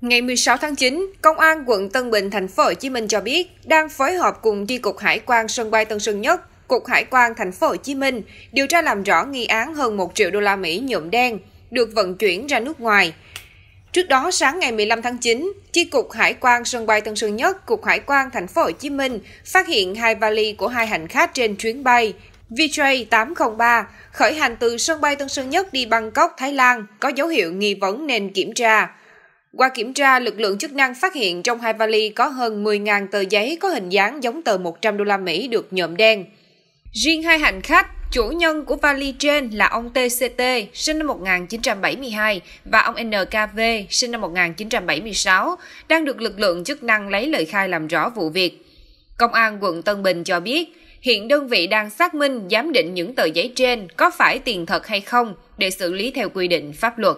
Ngày 16 tháng 9, Công an quận Tân Bình, thành phố Hồ Chí Minh cho biết đang phối hợp cùng Chi cục Hải quan sân bay Tân Sơn Nhất, Cục Hải quan thành phố Hồ Chí Minh điều tra làm rõ nghi án hơn 1 triệu đô la Mỹ nhuộm đen được vận chuyển ra nước ngoài. Trước đó, sáng ngày 15 tháng 9, Chi cục Hải quan sân bay Tân Sơn Nhất, Cục Hải quan thành phố Hồ Chí Minh phát hiện hai vali của hai hành khách trên chuyến bay VJ 803 khởi hành từ sân bay Tân Sơn Nhất đi Bangkok, Thái Lan có dấu hiệu nghi vấn nên kiểm tra. Qua kiểm tra, lực lượng chức năng phát hiện trong hai vali có hơn 10.000 tờ giấy có hình dáng giống tờ 100 đô la Mỹ được nhuộm đen. Riêng hai hành khách, chủ nhân của vali trên là ông TCT, sinh năm 1972 và ông NKV, sinh năm 1976, đang được lực lượng chức năng lấy lời khai làm rõ vụ việc. Công an quận Tân Bình cho biết, hiện đơn vị đang xác minh giám định những tờ giấy trên có phải tiền thật hay không để xử lý theo quy định pháp luật.